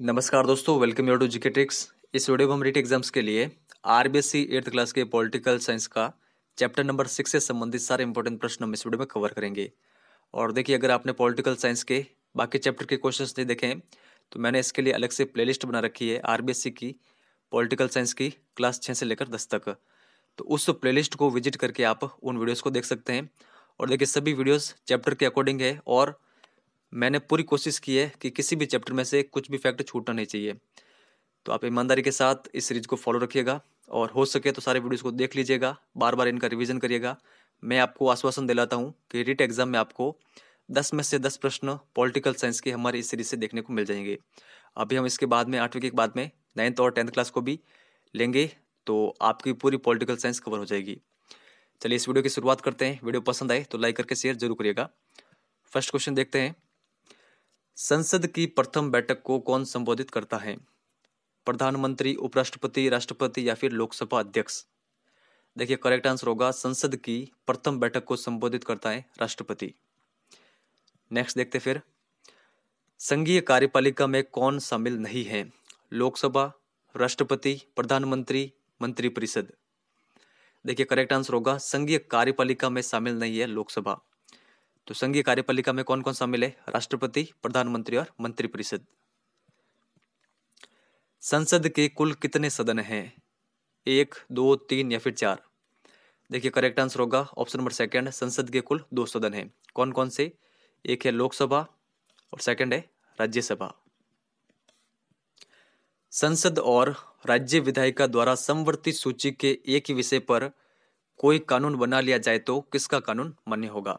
नमस्कार दोस्तों welcome your to GK tricks इस वीडियो में हम रीट एग्जाम्स के लिए R B S C eighth class के पॉलिटिकल साइंस का चैप्टर नंबर सिक्स से संबंधित सारे इंपॉर्टेंट प्रश्न हम इस वीडियो में कवर करेंगे और देखिए अगर आपने पॉलिटिकल साइंस के बाकी चैप्टर के क्वेश्चन नहीं देखे तो मैंने इसके लिए अलग से प्ले बना रखी है आर बी एस सी की पॉलिटिकल साइंस की क्लास छः से लेकर दस तक तो उस प्ले को विजिट करके आप उन वीडियोज़ को देख सकते हैं और देखिए सभी वीडियोज़ चैप्टर के अकॉर्डिंग है और मैंने पूरी कोशिश की है कि किसी भी चैप्टर में से कुछ भी फैक्ट छूटना नहीं चाहिए तो आप ईमानदारी के साथ इस सीरीज को फॉलो रखिएगा और हो सके तो सारे वीडियोस को देख लीजिएगा बार बार इनका रिवीजन करिएगा मैं आपको आश्वासन दिलाता हूँ कि रिट एग्ज़ाम में आपको दस में से दस प्रश्न पॉलिटिकल साइंस के हमारे इस सीरीज से देखने को मिल जाएंगे अभी हम इसके बाद में आठवीं के बाद में नाइन्थ और टेंथ क्लास को भी लेंगे तो आपकी पूरी पॉलिटिकल साइंस कवर हो जाएगी चलिए इस वीडियो की शुरुआत करते हैं वीडियो पसंद आए तो लाइक करके शेयर जरूर करिएगा फर्स्ट क्वेश्चन देखते हैं संसद की प्रथम बैठक को कौन संबोधित करता है प्रधानमंत्री उपराष्ट्रपति राष्ट्रपति या फिर लोकसभा अध्यक्ष देखिए करेक्ट आंसर होगा संसद की प्रथम बैठक को संबोधित करता है राष्ट्रपति नेक्स्ट देखते फिर संघीय कार्यपालिका में कौन शामिल नहीं है लोकसभा राष्ट्रपति प्रधानमंत्री मंत्रिपरिषद देखिए करेक्ट आंसर होगा संघीय कार्यपालिका में शामिल नहीं है लोकसभा तो संघीय कार्यपालिका में कौन कौन शामिल है राष्ट्रपति प्रधानमंत्री और मंत्रिपरिषद संसद के कुल कितने सदन हैं एक दो तीन या फिर चार देखिए करेक्ट आंसर होगा ऑप्शन नंबर सेकंड संसद के कुल दो सदन हैं कौन कौन से एक है लोकसभा और सेकंड है राज्यसभा संसद और राज्य विधायिका द्वारा समवर्ती सूची के एक ही विषय पर कोई कानून बना लिया जाए तो किसका कानून मान्य होगा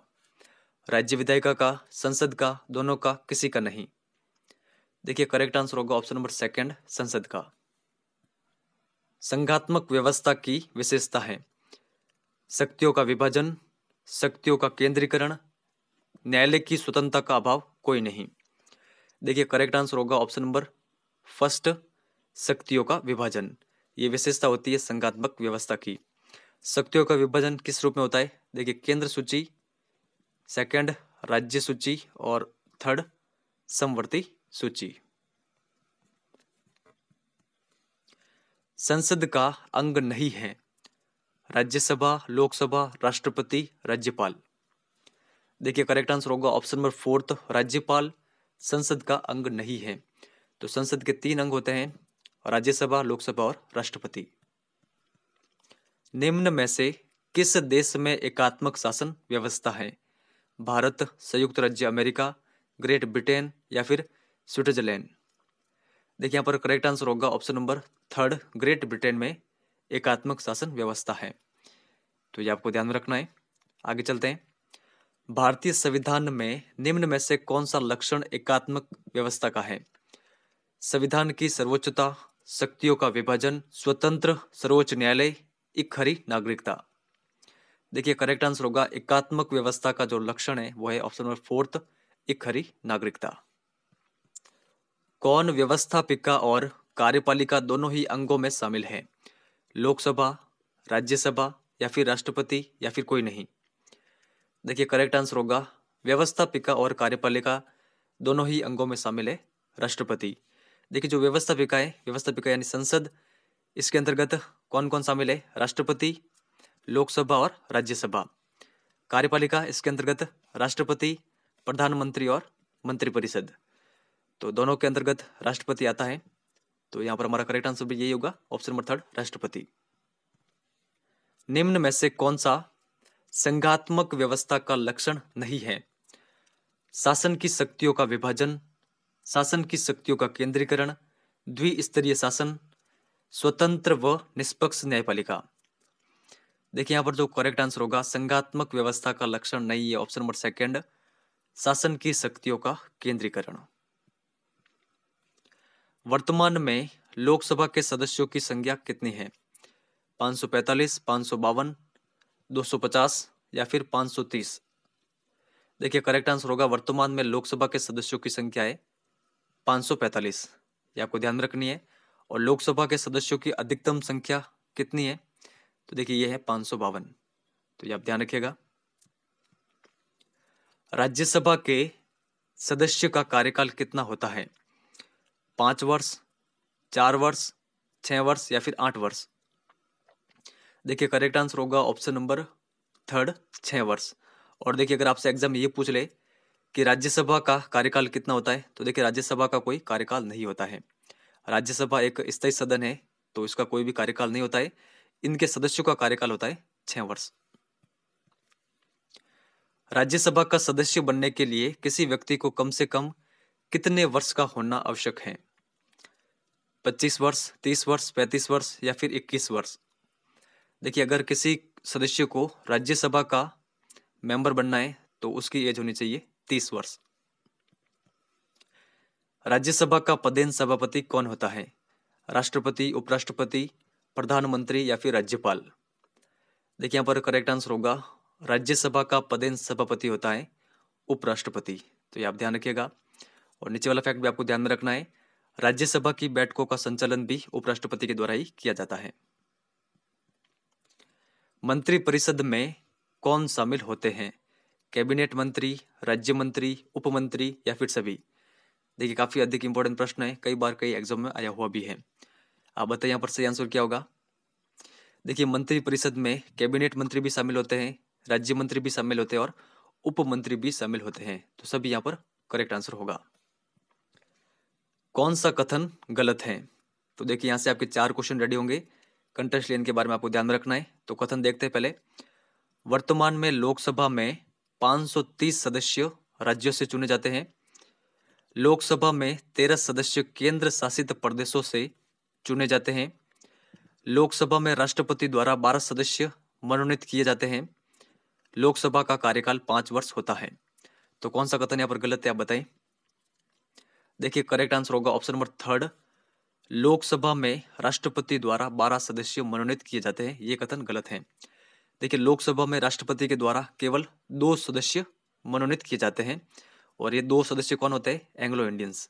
राज्य विधायिका का संसद का दोनों का किसी का नहीं देखिए करेक्ट आंसर होगा ऑप्शन नंबर सेकंड संसद का संघात्मक व्यवस्था की विशेषता है शक्तियों का विभाजन शक्तियों का केंद्रीकरण न्यायालय की स्वतंत्रता का अभाव कोई नहीं देखिए करेक्ट आंसर होगा ऑप्शन नंबर फर्स्ट शक्तियों का विभाजन ये विशेषता होती है संघात्मक व्यवस्था की शक्तियों का विभाजन किस रूप में होता है देखिए केंद्र सूची सेकंड राज्य सूची और थर्ड समवर्ती सूची संसद का अंग नहीं है राज्यसभा लोकसभा राष्ट्रपति राज्यपाल देखिए करेक्ट आंसर होगा ऑप्शन नंबर फोर्थ राज्यपाल संसद का अंग नहीं है तो संसद के तीन अंग होते हैं राज्यसभा लोकसभा और राष्ट्रपति निम्न में से किस देश में एकात्मक शासन व्यवस्था है भारत संयुक्त राज्य अमेरिका ग्रेट ब्रिटेन या फिर स्विट्जरलैंड देखिए यहाँ पर करेक्ट आंसर होगा option number third Great Britain में एकात्मक शासन व्यवस्था है तो ये आपको ध्यान में रखना है आगे चलते हैं भारतीय संविधान में निम्न में से कौन सा लक्षण एकात्मक व्यवस्था का है संविधान की सर्वोच्चता शक्तियों का विभाजन स्वतंत्र सर्वोच्च न्यायालय एक खरी नागरिकता देखिए करेक्ट आंसर होगा एकात्मक व्यवस्था का जो लक्षण है वो है ऑप्शन नंबर फोर्थ एक खरी नागरिकता कौन व्यवस्थापिका और कार्यपालिका दोनों ही अंगों में शामिल है लोकसभा राज्यसभा या फिर राष्ट्रपति या फिर कोई नहीं देखिए करेक्ट आंसर होगा व्यवस्थापिका और कार्यपालिका दोनों ही अंगों में शामिल है राष्ट्रपति देखिए जो व्यवस्थापिका है व्यवस्थापिका यानी संसद इसके अंतर्गत कौन कौन शामिल है राष्ट्रपति लोकसभा और राज्यसभा कार्यपालिका इसके अंतर्गत राष्ट्रपति प्रधानमंत्री और मंत्रिपरिषद तो दोनों के अंतर्गत राष्ट्रपति आता है तो यहाँ पर हमारा करेक्ट आंसर भी यही होगा ऑप्शन नंबर थर्ड राष्ट्रपति निम्न में से कौन सा संघात्मक व्यवस्था का लक्षण नहीं है शासन की शक्तियों का विभाजन शासन की शक्तियों का केंद्रीकरण द्विस्तरीय शासन स्वतंत्र व निष्पक्ष न्यायपालिका देखिए यहाँ पर जो करेक्ट आंसर होगा संघात्मक व्यवस्था का लक्षण नहीं है ऑप्शन नंबर सेकंड शासन की शक्तियों का केंद्रीकरण वर्तमान में लोकसभा के सदस्यों की संख्या कितनी है 545, 552, 250 या फिर 530 देखिए करेक्ट आंसर होगा वर्तमान में लोकसभा के सदस्यों की संख्या है 545 ये आपको ध्यान रखनी है और लोकसभा के सदस्यों की अधिकतम संख्या कितनी है तो देखिए ये है पांच सौ बावन तो ये आप ध्यान रखिएगा राज्यसभा के सदस्य का कार्यकाल कितना होता है पांच वर्ष चार वर्ष छ वर्ष या फिर आठ वर्ष देखिए करेक्ट आंसर होगा ऑप्शन नंबर थर्ड छह वर्ष और देखिए अगर आपसे एग्जाम ये पूछ ले कि राज्यसभा का कार्यकाल कितना होता है तो देखिए राज्यसभा का कोई कार्यकाल नहीं होता है राज्यसभा एक स्थायी सदन है तो इसका कोई भी कार्यकाल नहीं होता है इनके सदस्यों का कार्यकाल होता है छह वर्ष राज्यसभा का सदस्य बनने के लिए किसी व्यक्ति को कम से कम कितने वर्ष का होना आवश्यक है 25 वर्ष 30 वर्ष 35 वर्ष या फिर 21 वर्ष देखिए अगर किसी सदस्य को राज्यसभा का मेंबर बनना है तो उसकी एज होनी चाहिए 30 वर्ष राज्यसभा का पदेन सभापति कौन होता है राष्ट्रपति उपराष्ट्रपति प्रधानमंत्री या फिर राज्यपाल देखिए यहाँ पर करेक्ट आंसर होगा राज्यसभा का पदेन सभापति होता है उपराष्ट्रपति तो ये आप ध्यान रखिएगा और नीचे वाला फैक्ट भी आपको ध्यान में रखना है राज्यसभा की बैठकों का संचालन भी उपराष्ट्रपति के द्वारा ही किया जाता है मंत्रिपरिषद में कौन शामिल होते हैं कैबिनेट मंत्री राज्य मंत्री उपमंत्री या फिर सभी देखिए काफ़ी अधिक इंपॉर्टेंट प्रश्न है कई बार कई एग्जाम में आया हुआ भी है आप बताइए यहाँ पर सही आंसर क्या होगा देखिए परिषद में कैबिनेट मंत्री भी शामिल होते हैं राज्य मंत्री भी शामिल होते हैं और उप मंत्री भी शामिल होते हैं तो सभी यहाँ पर करेक्ट आंसर होगा कौन सा कथन गलत है तो देखिए यहाँ से आपके चार क्वेश्चन रेडी होंगे कंटेस्ट लेन के बारे में आपको ध्यान रखना है तो कथन देखते हैं पहले वर्तमान में लोकसभा में 530 सदस्य राज्यों से चुने जाते हैं लोकसभा में 13 सदस्य केंद्र शासित प्रदेशों से चुने जाते हैं लोकसभा में राष्ट्रपति द्वारा बारह सदस्य मनोनीत किए जाते हैं लोकसभा का कार्यकाल पांच वर्ष होता है तो कौन सा कथन यहाँ पर गलत है आप बताएं देखिए करेक्ट आंसर होगा ऑप्शन नंबर थर्ड लोकसभा में राष्ट्रपति द्वारा बारह सदस्य मनोनीत किए जाते हैं ये कथन गलत है देखिए लोकसभा में राष्ट्रपति के द्वारा केवल दो सदस्य मनोनीत किए जाते हैं और ये दो सदस्य कौन होते हैं एंग्लो इंडियंस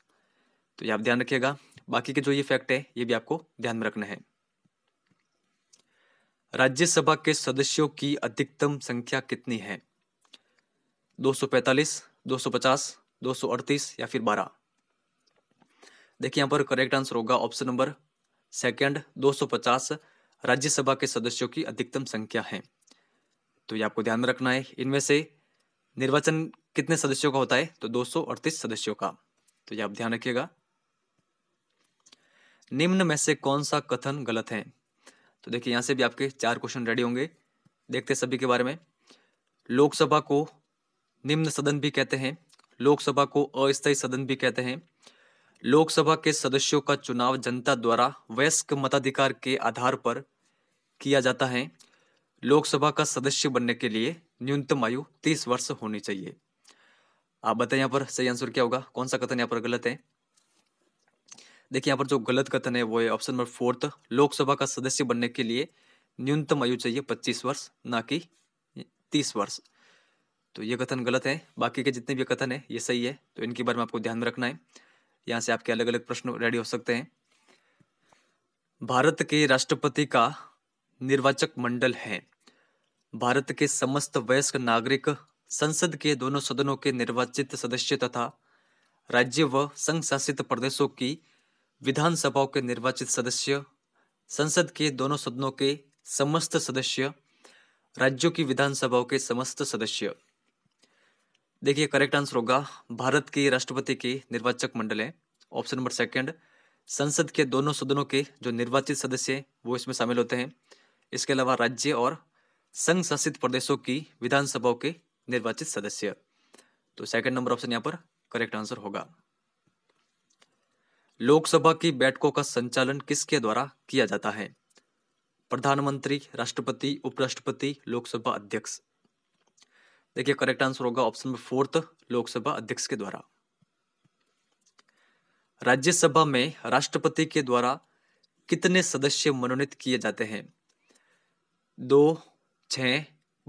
तो ये आप ध्यान रखिएगा बाकी के जो ये फैक्ट है ये भी आपको ध्यान में रखना है राज्यसभा के सदस्यों की अधिकतम संख्या कितनी है 245, 250, 238 या फिर 12? देखिए यहां पर करेक्ट आंसर होगा ऑप्शन नंबर सेकंड 250 राज्यसभा के सदस्यों की अधिकतम संख्या है तो ये आपको ध्यान में रखना है इनमें से निर्वाचन कितने सदस्यों का होता है तो 238 सदस्यों का तो ये आप ध्यान रखिएगा निम्न में से कौन सा कथन गलत है तो देखिए यहाँ से भी आपके चार क्वेश्चन रेडी होंगे देखते सभी के बारे में लोकसभा को निम्न सदन भी कहते हैं लोकसभा को अस्थायी सदन भी कहते हैं लोकसभा के सदस्यों का चुनाव जनता द्वारा वयस्क मताधिकार के आधार पर किया जाता है लोकसभा का सदस्य बनने के लिए न्यूनतम आयु तीस वर्ष होनी चाहिए आप बताएं यहाँ पर सही आंसर क्या होगा कौन सा कथन यहाँ पर गलत है देखिए यहाँ पर जो गलत कथन है वो है ऑप्शन नंबर फोर्थ लोकसभा का सदस्य बनने के लिए न्यूनतम आयु चाहिए पच्चीस वर्ष ना कि तीस वर्ष तो ये कथन गलत है बाकी के जितने भी कथन है ये सही है तो इनके बारे में आपको ध्यान में रखना है यहाँ से आपके अलग अलग प्रश्न रेडी हो सकते हैं भारत के राष्ट्रपति का निर्वाचक मंडल है भारत के समस्त वयस्क नागरिक संसद के दोनों सदनों के निर्वाचित सदस्य तथा राज्य व संघ शासित प्रदेशों की विधानसभाओं के निर्वाचित सदस्य संसद के दोनों सदनों के समस्त सदस्य राज्यों की विधानसभाओं के समस्त सदस्य देखिए करेक्ट आंसर होगा भारत के राष्ट्रपति के निर्वाचक मंडल है ऑप्शन नंबर सेकंड संसद के दोनों सदनों के जो निर्वाचित सदस्य है वो इसमें शामिल होते हैं इसके अलावा राज्य और संघ शासित प्रदेशों की विधानसभाओं के निर्वाचित सदस्य तो सेकंड नंबर ऑप्शन यहाँ पर करेक्ट आंसर होगा लोकसभा की बैठकों का संचालन किसके द्वारा किया जाता है प्रधानमंत्री राष्ट्रपति उपराष्ट्रपति लोकसभा अध्यक्ष देखिए करेक्ट आंसर होगा ऑप्शन नंबर फोर्थ लोकसभा अध्यक्ष के द्वारा राज्यसभा में राष्ट्रपति के द्वारा कितने सदस्य मनोनीत किए जाते हैं दो छ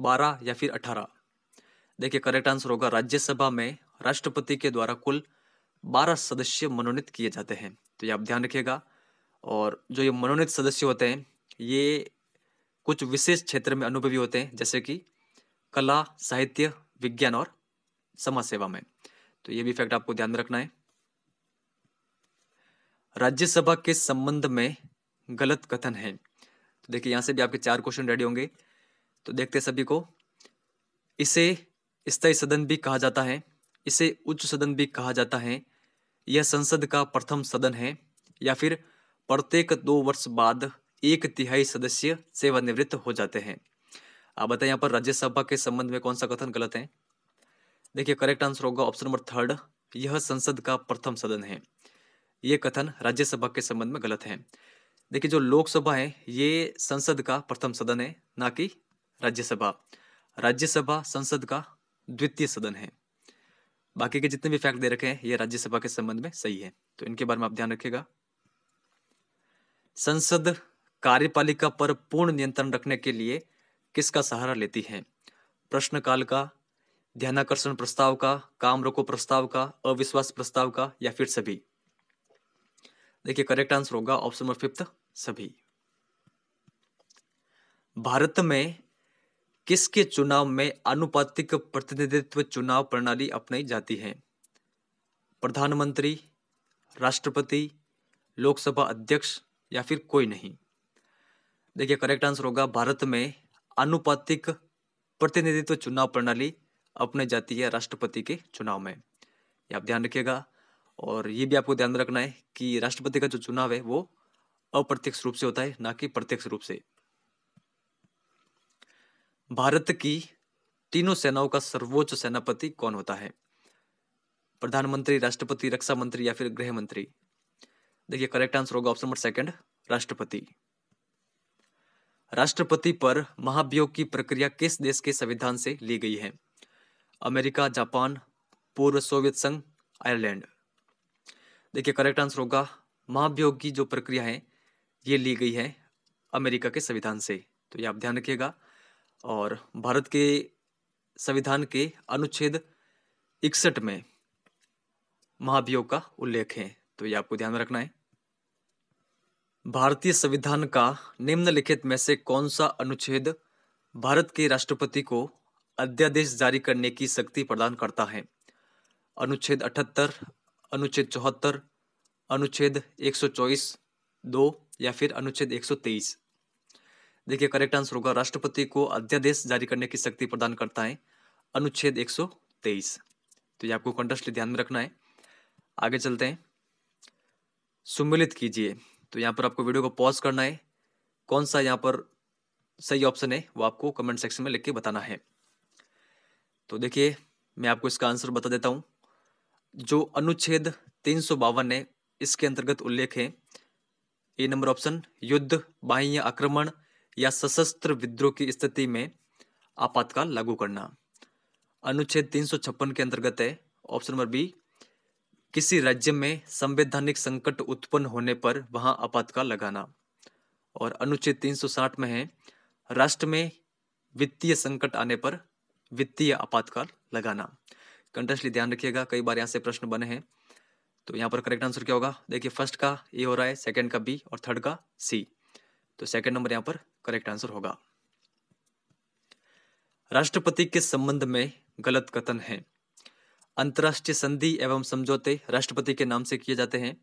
बारह या फिर अठारह देखिए करेक्ट आंसर होगा राज्यसभा में राष्ट्रपति के द्वारा कुल बारह सदस्य मनोनीत किए जाते हैं तो ये आप ध्यान रखिएगा और जो ये मनोनीत सदस्य होते हैं ये कुछ विशेष क्षेत्र में अनुभवी होते हैं जैसे कि कला साहित्य विज्ञान और समाज सेवा में तो ये भी फैक्ट आपको ध्यान में रखना है राज्यसभा के संबंध में गलत कथन है तो देखिए यहां से भी आपके चार क्वेश्चन रेडी होंगे तो देखते सभी को इसे स्थायी सदन भी कहा जाता है इसे उच्च सदन भी कहा जाता है यह संसद का प्रथम सदन है या फिर प्रत्येक दो वर्ष बाद एक तिहाई सदस्य सेवानिवृत्त हो जाते हैं आप बताएं यहाँ पर राज्यसभा के संबंध में कौन सा कथन गलत है देखिए करेक्ट आंसर होगा ऑप्शन नंबर थर्ड यह संसद का प्रथम सदन है ये कथन राज्यसभा के संबंध में गलत है देखिए जो लोकसभा है ये संसद का प्रथम सदन है ना कि राज्यसभा राज्यसभा संसद का द्वितीय सदन है बाकी के जितने भी फैक्ट दे रखे हैं ये राज्यसभा के संबंध में सही है तो इनके बारे में आप ध्यान रखिएगा संसद कार्यपालिका पर पूर्ण नियंत्रण रखने के लिए किसका सहारा लेती है प्रश्नकाल का ध्यानाकर्षण प्रस्ताव का काम रोको प्रस्ताव का अविश्वास प्रस्ताव का या फिर सभी देखिए करेक्ट आंसर होगा ऑप्शन नंबर फिफ्थ सभी भारत में किसके चुनाव में अनुपातिक प्रतिनिधित्व चुनाव प्रणाली अपनाई जाती है प्रधानमंत्री राष्ट्रपति लोकसभा अध्यक्ष या फिर कोई नहीं देखिए करेक्ट आंसर होगा भारत में अनुपातिक प्रतिनिधित्व चुनाव प्रणाली अपनाई जाती है राष्ट्रपति के चुनाव में ये आप ध्यान रखिएगा और ये भी आपको ध्यान रखना है कि राष्ट्रपति का जो चुनाव है वो अप्रत्यक्ष रूप से होता है ना कि प्रत्यक्ष रूप से भारत की तीनों सेनाओं का सर्वोच्च सेनापति कौन होता है प्रधानमंत्री राष्ट्रपति रक्षा मंत्री या फिर गृह मंत्री देखिए करेक्ट आंसर होगा ऑप्शन नंबर सेकंड राष्ट्रपति राष्ट्रपति पर महाभियोग की प्रक्रिया किस देश के संविधान से ली गई है अमेरिका जापान पूर्व सोवियत संघ आयरलैंड देखिए करेक्ट आंसर होगा महाभियोग की जो प्रक्रिया है ये ली गई है अमेरिका के संविधान से तो ये आप ध्यान रखिएगा और भारत के संविधान के अनुच्छेद इकसठ में महाभियोग का उल्लेख है तो ये आपको ध्यान में रखना है भारतीय संविधान का निम्नलिखित में से कौन सा अनुच्छेद भारत के राष्ट्रपति को अध्यादेश जारी करने की शक्ति प्रदान करता है अनुच्छेद अठहत्तर अनुच्छेद चौहत्तर अनुच्छेद एक सौ चौबीस दो या फिर अनुच्छेद एक सौ तेईस देखिए करेक्ट आंसर होगा राष्ट्रपति को अध्यादेश जारी करने की शक्ति प्रदान करता है अनुच्छेद 123 तो ये आपको कंटस्ट ध्यान में रखना है आगे चलते हैं सुमिलित कीजिए तो यहाँ पर आपको वीडियो को पॉज करना है कौन सा यहाँ पर सही ऑप्शन है वो आपको कमेंट सेक्शन में लिख के बताना है तो देखिए मैं आपको इसका आंसर बता देता हूँ जो अनुच्छेद तीन सौ बावन है इसके अंतर्गत उल्लेख है ए नंबर ऑप्शन युद्ध बाह्य आक्रमण या सशस्त्र विद्रोह की स्थिति में आपातकाल लागू करना अनुच्छेद तीन सौ छप्पन के अंतर्गत है ऑप्शन नंबर बी किसी राज्य में संवैधानिक संकट उत्पन्न होने पर वहां आपातकाल लगाना और अनुच्छेद 360 में है राष्ट्र में वित्तीय संकट आने पर वित्तीय आपातकाल लगाना कंटेस्टली ध्यान रखिएगा कई बार यहाँ से प्रश्न बने हैं तो यहाँ पर करेक्ट आंसर क्या होगा देखिए फर्स्ट का ए हो रहा है सेकंड का बी और थर्ड का सी तो सेकंड नंबर यहां पर करेक्ट आंसर होगा राष्ट्रपति के संबंध में गलत कथन है अंतर्राष्ट्रीय संधि एवं समझौते राष्ट्रपति के नाम से किए जाते हैं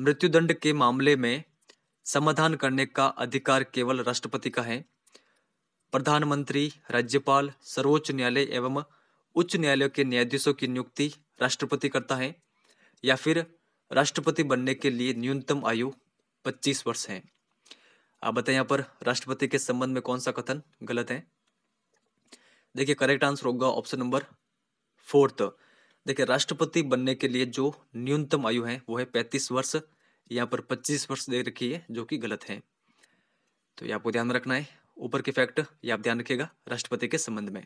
मृत्युदंड के मामले में समाधान करने का अधिकार केवल राष्ट्रपति का है प्रधानमंत्री राज्यपाल सर्वोच्च न्यायालय एवं उच्च न्यायालय के न्यायाधीशों की नियुक्ति राष्ट्रपति करता है या फिर राष्ट्रपति बनने के लिए न्यूनतम आयु 25 वर्ष है आप बताएं यहाँ पर राष्ट्रपति के संबंध में कौन सा कथन गलत है देखिए करेक्ट आंसर होगा ऑप्शन नंबर फोर्थ देखिए राष्ट्रपति बनने के लिए जो न्यूनतम आयु है वो है पैंतीस वर्ष यहाँ पर पच्चीस वर्ष दे रखी है जो कि गलत है तो ये आपको ध्यान में रखना है ऊपर के फैक्ट ये आप ध्यान रखिएगा राष्ट्रपति के संबंध में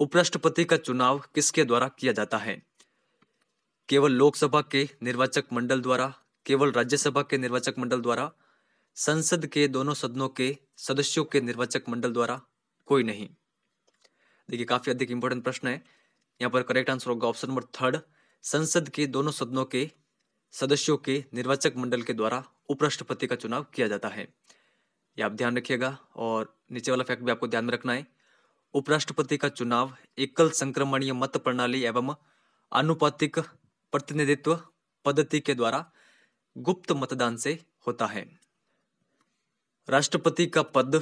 उपराष्ट्रपति का चुनाव किसके द्वारा किया जाता है केवल लोकसभा के निर्वाचक मंडल द्वारा केवल राज्यसभा के निर्वाचक मंडल द्वारा संसद के दोनों सदनों के सदस्यों के निर्वाचक मंडल द्वारा कोई नहीं देखिए काफी अधिक इंपॉर्टेंट प्रश्न है यहाँ पर करेक्ट आंसर होगा ऑप्शन नंबर थर्ड संसद के दोनों सदनों के सदस्यों के निर्वाचक मंडल के द्वारा उपराष्ट्रपति का चुनाव किया जाता है यह आप ध्यान रखिएगा और नीचे वाला फैक्ट भी आपको ध्यान में रखना है उपराष्ट्रपति का चुनाव एकल संक्रमणीय मत प्रणाली एवं आनुपातिक प्रतिनिधित्व पद्धति के द्वारा गुप्त मतदान से होता है राष्ट्रपति का पद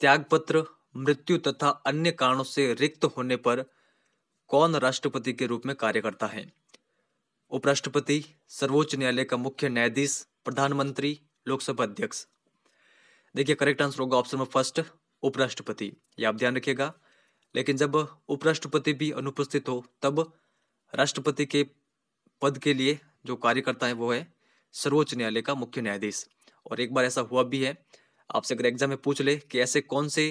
त्यागपत्र मृत्यु तथा अन्य कारणों से रिक्त होने पर कौन राष्ट्रपति के रूप में कार्य करता है उपराष्ट्रपति सर्वोच्च न्यायालय का मुख्य न्यायाधीश प्रधानमंत्री लोकसभा अध्यक्ष देखिए करेक्ट आंसर होगा ऑप्शन नंबर फर्स्ट उपराष्ट्रपति यह आप ध्यान रखिएगा लेकिन जब उपराष्ट्रपति भी अनुपस्थित हो तब राष्ट्रपति के पद के लिए जो कार्यकर्ता है वो है सर्वोच्च न्यायालय का मुख्य न्यायाधीश और एक बार ऐसा हुआ भी है आपसे अगर एग्जाम में पूछ ले कि ऐसे कौन से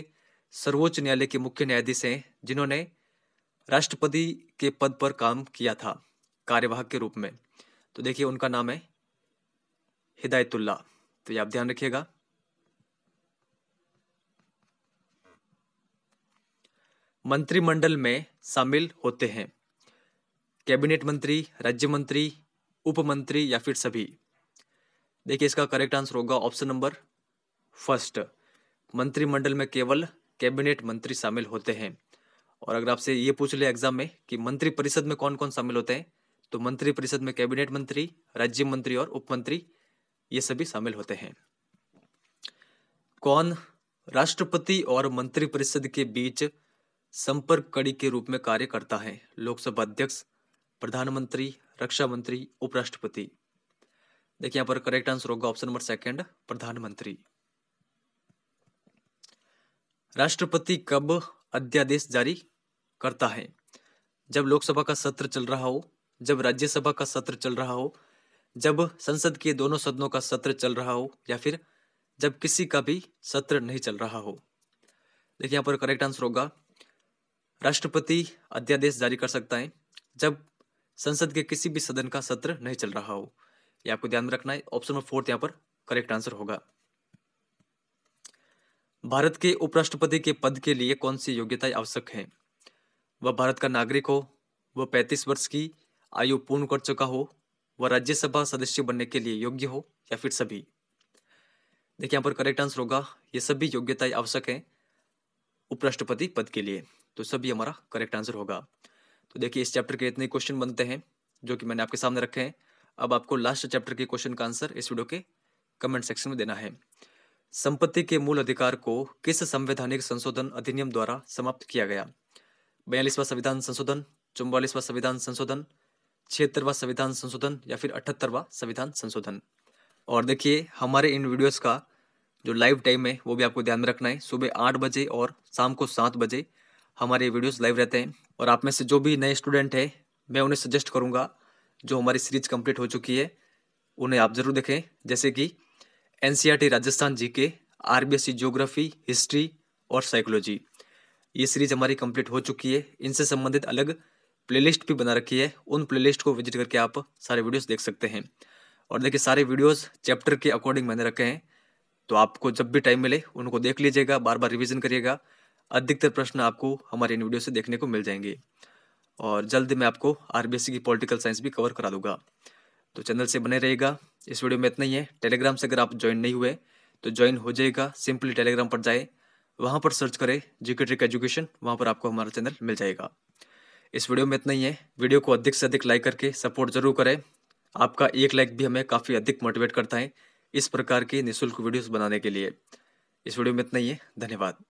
सर्वोच्च न्यायालय के मुख्य न्यायाधीश हैं जिन्होंने राष्ट्रपति के पद पर काम किया था कार्यवाहक के रूप में तो देखिए उनका नाम है हिदायतुल्ला तो ये आप ध्यान रखिएगा मंत्रिमंडल में शामिल होते हैं कैबिनेट मंत्री राज्य मंत्री उपमंत्री या फिर सभी देखिए इसका करेक्ट आंसर होगा ऑप्शन नंबर फर्स्ट मंत्रिमंडल में केवल कैबिनेट मंत्री शामिल होते हैं और अगर आपसे ये पूछ ले एग्जाम में कि मंत्री परिषद में कौन कौन शामिल होते हैं तो मंत्री परिषद में कैबिनेट मंत्री राज्य मंत्री और उप मंत्री ये सभी शामिल होते हैं कौन राष्ट्रपति और मंत्री परिषद के बीच संपर्क कड़ी के रूप में कार्य करता है लोकसभा अध्यक्ष प्रधानमंत्री रक्षा मंत्री उपराष्ट्रपति देखिए यहां पर करेक्ट आंसर होगा ऑप्शन नंबर सेकंड प्रधानमंत्री राष्ट्रपति कब अध्यादेश जारी करता है जब लोकसभा का सत्र चल रहा हो जब राज्यसभा का सत्र चल रहा हो जब संसद के दोनों सदनों का सत्र चल रहा हो या फिर जब किसी का भी सत्र नहीं चल रहा हो देखिए यहां पर करेक्ट आंसर होगा राष्ट्रपति अध्यादेश जारी कर सकता है जब संसद के किसी भी सदन का सत्र नहीं चल रहा हो ये आपको ध्यान में रखना है ऑप्शन नंबर फोर्थ यहाँ पर करेक्ट आंसर होगा भारत के उपराष्ट्रपति के पद के लिए कौन सी योग्यताएं आवश्यक है वह भारत का नागरिक हो वह पैंतीस वर्ष की आयु पूर्ण कर चुका हो वह राज्यसभा सदस्य बनने के लिए योग्य हो या फिर सभी देखिए यहाँ पर करेक्ट आंसर होगा ये सभी योग्यताएं आवश्यक हैं उपराष्ट्रपति पद के लिए तो सभी हमारा करेक्ट आंसर होगा तो देखिए इस चैप्टर के इतने क्वेश्चन बनते हैं जो कि मैंने आपके सामने रखे हैं अब आपको लास्ट चैप्टर के क्वेश्चन का आंसर इस वीडियो के कमेंट सेक्शन में देना है संपत्ति के मूल अधिकार को किस संवैधानिक संशोधन अधिनियम द्वारा समाप्त किया गया बयालीसवां संविधान संशोधन चौवालीसवां संविधान संशोधन छिहत्तरवां संविधान संशोधन या फिर अठहत्तरवां संविधान संशोधन और देखिए हमारे इन वीडियोस का जो लाइव टाइम है वो भी आपको ध्यान में रखना है सुबह आठ बजे और शाम को सात बजे हमारे वीडियोस लाइव रहते हैं और आप में से जो भी नए स्टूडेंट हैं मैं उन्हें सजेस्ट करूँगा जो हमारी सीरीज कंप्लीट हो चुकी है उन्हें आप ज़रूर देखें जैसे कि N e Rajasthan GK आर ज्योग्राफी हिस्ट्री और साइकोलॉजी ये सीरीज हमारी कंप्लीट हो चुकी है इनसे संबंधित अलग प्लेलिस्ट भी बना रखी है उन प्लेलिस्ट को विजिट करके आप सारे वीडियोस देख सकते हैं और देखिए सारे वीडियोस चैप्टर के अकॉर्डिंग मैंने रखे हैं तो आपको जब भी टाइम मिले उनको देख लीजिएगा बार बार रिविज़न करिएगा अधिकतर प्रश्न आपको हमारे इन वीडियो से देखने को मिल जाएंगे और जल्द मैं आपको आर की पॉलिटिकल साइंस भी कवर करा दूंगा तो चैनल से बने रहेगा इस वीडियो में इतना ही है टेलीग्राम से अगर आप ज्वाइन नहीं हुए तो ज्वाइन हो जाएगा सिंपली टेलीग्राम पर जाए वहाँ पर सर्च करें जीके ट्रिक एजुकेशन वहाँ पर आपको हमारा चैनल मिल जाएगा इस वीडियो में इतना ही है वीडियो को अधिक से अधिक लाइक करके सपोर्ट जरूर करें आपका एक लाइक भी हमें काफ़ी अधिक मोटिवेट करता है इस प्रकार के निःशुल्क वीडियोस बनाने के लिए इस वीडियो में इतना ही है धन्यवाद